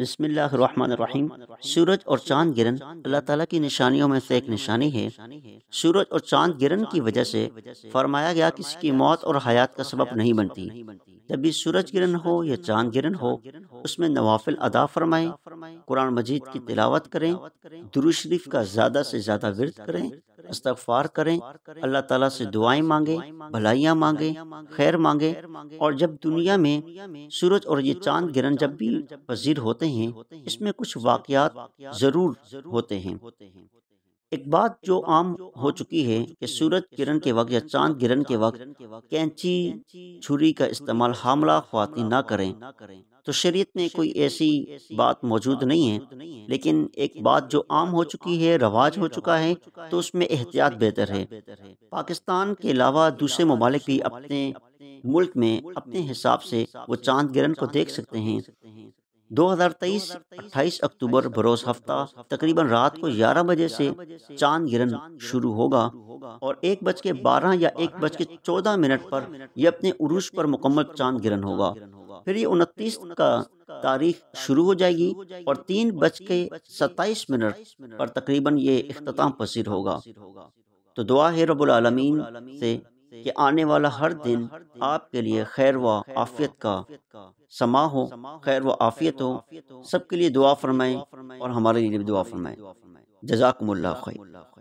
बिस्मिल्लाहमानीम सूरज और चांद गिरन अल्लाह ताला की निशानियों में से एक निशानी है सूरज और चांद गिरन की वजह से फरमाया गया किसी की मौत और हयात का सबब नहीं बनती जब भी सूरज गिरन हो या चांद गिरन हो उसमें नवाफिल अदा फरमाएं कुरान मजीद की तिलावत करें दुरुशरीफ का ज़्यादा से ज़्यादा विरत करें इस्तफार करें अल्लाह ताला से दुआएं मांगे भलाइया मांगे खैर मांगे और जब दुनिया में सूरज और ये चांद गिरन जब भी पजीर होते हैं इसमें कुछ वाकत ज़रूर होते हैं एक बात जो आम हो चुकी है कि सूरज किरण के वक्त या चांद गिरण के वक्त कैंची छुरी का इस्तेमाल हमला खुवान ना करें तो शरीयत में कोई ऐसी बात मौजूद नहीं है लेकिन एक बात जो आम हो चुकी है रवाज हो चुका है तो उसमें एहतियात बेहतर है पाकिस्तान के अलावा दूसरे ममालिक भी अपने मुल्क में अपने हिसाब से वो चांद गिरन को देख सकते हैं 2023 28 अक्टूबर बरोज हफ्ता तकरीबन रात को 11 बजे से चांद गिरन शुरू होगा और एक बज के बारह या एक बज के चौदह मिनट पर यह अपने उरूज पर मुकम्मल चांद गिरन होगा फिर ये उनतीस का तारीख शुरू हो जाएगी और तीन बज के सत्ताईस मिनट पर तकरीबन ये अख्ताम पसीर होगा तो दुआ है रबालमीन से कि आने वाला हर दिन आपके लिए खैर व आफियत का समा हो खैर व आफियत हो सबके लिए दुआ फरमाएं और हमारे लिए भी दुआ फरमाएं जजाकमुल्ला खैर